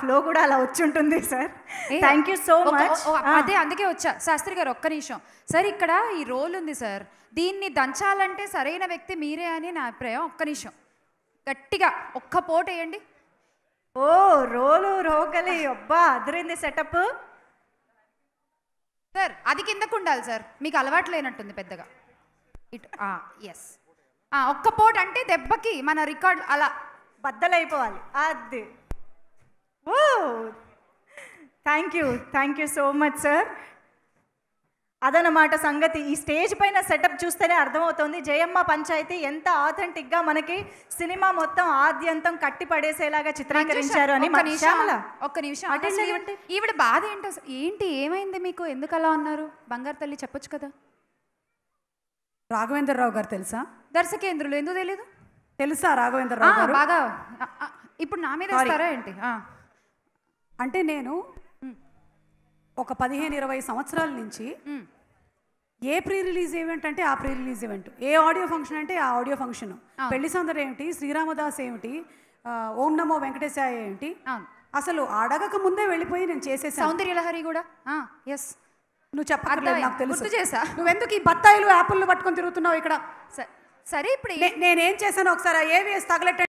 flow కూడా అలా వచ్చి ఉంటుంది sir thank you so much అదే అందుకే వచ్చా శాస్త్రి గారు ఒక్క నిమిషం సార్ ఇక్కడ ఈ రోల్ ఉంది సార్ దీన్ని దంచాలంటే సరైన వ్యక్తి మీరే అని నా అభిప్రాయం ఒక్క నిమిషం గట్టిగా ఒక్క పోట్ వేయండి ఓ రోలు రోగలి అబ్బా అదిరింది సెటప్ సార్ అది కిందకు ఉండాలి సార్ మీకు అలవాటు లేనట్టుంది పెద్దగా ఇటు ఎస్ ఒక్క పోట్ అంటే దెబ్బకి మన రికార్డ్ అలా బద్దలైపోవాలి అది thank you thank you so much sir అదనమాట సంగతి ఈ స్టేజ్ పైన సెటప్ చూస్తేనే అర్థమవుతుంది జయమ్మ పంచాయతీ ఎంత ఆథెంటిక్గా మనకి సినిమా మొత్తం ఆద్యంతం కట్టి పడేసేలాగా చిత్రీకరించారు అని ఒక్క నిమిషం ఈవిడ బాధ ఏంటో ఏంటి ఏమైంది మీకు ఎందుకు అలా ఉన్నారు బంగారు తల్లి చెప్పొచ్చు కదా రాఘవేంద్రరావు గారు తెలుసా దర్శకేంద్రులు ఎందుకు తెలియదు తెలుసా రాఘవేంద్రరావు బాగా ఇప్పుడు నా మీద ఏంటి అంటే నేను ఒక పదిహేను ఇరవై సంవత్సరాల నుంచి ఏ ప్రీ రిలీజ్ ఈవెంట్ అంటే ఆ ప్రీ రిలీజ్ ఈవెంట్ ఏ ఆడియో ఫంక్షన్ అంటే ఆ ఆడియో ఫంక్షన్ పెళ్లి సౌందర్ ఏమిటి శ్రీరామదాస్ ఏమిటి ఓం నమో వెంకటేశాయ ఏమిటి అసలు అడగక ముందే వెళ్ళిపోయి నేను సౌందర్య సౌందర్యలహరి కూడా ఎస్ నువ్వు చెప్పలేదు నాకు తెలుసు చేసా నువ్వెందుకు ఈ బత్తాయిలు యాపిల్ పట్టుకొని తిరుగుతున్నావు ఇక్కడ సరే ఇప్పుడు నేనేం చేశాను ఒకసారి ఏవి తగలెట్ట